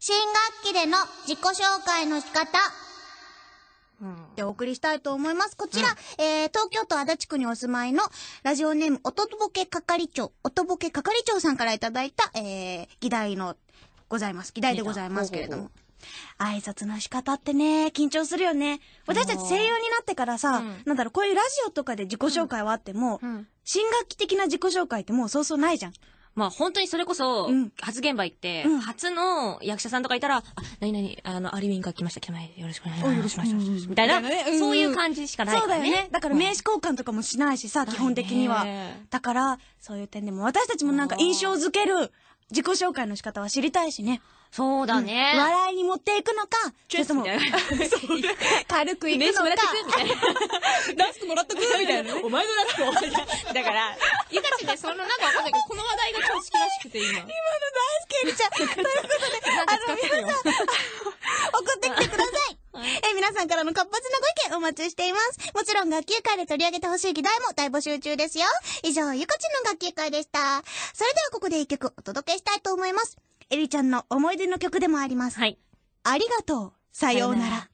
新学期での自己紹介の仕方。でお送りしたいと思います。こちら、うん、えー、東京都足立区にお住まいの、ラジオネーム、おとぼけ係長、おとぼけ係長さんからいただいた、えー、議題の、ございます。議題でございますけれども。挨拶の仕方ってね、緊張するよね。私たち声優になってからさ、うん、なんだろう、こういうラジオとかで自己紹介はあっても、うんうん、新学期的な自己紹介ってもうそうそうないじゃん。まあ本当にそれこそ、初現場行って、初の役者さんとかいたら、あ、なになに、あの、アリウィンが来ました、来まよろしくお願いします。みたいな、そういう感じしかないそうだよね。だから名刺交換とかもしないしさ、基本的には。だから、そういう点でも、私たちもなんか印象づける自己紹介の仕方は知りたいしね。そうだね、笑いに持っていくのか、ちょっとも、軽くいくのか。名もらってくみラスクもらっとくみたいな。お前のラスクを。だから、ゆかちね、そんななんかわかんないけど、この話題が常識らしくて今。今の大好き、ゆりちゃん。ということで、あの、皆さん、さんからの活発なご意見お待ちしています。もちろん学級会で取り上げてほしい議題も大募集中ですよ。以上、ゆかちんの学級会でした。それではここで一曲お届けしたいと思います。えりちゃんの思い出の曲でもあります。はい。ありがとう。さようなら。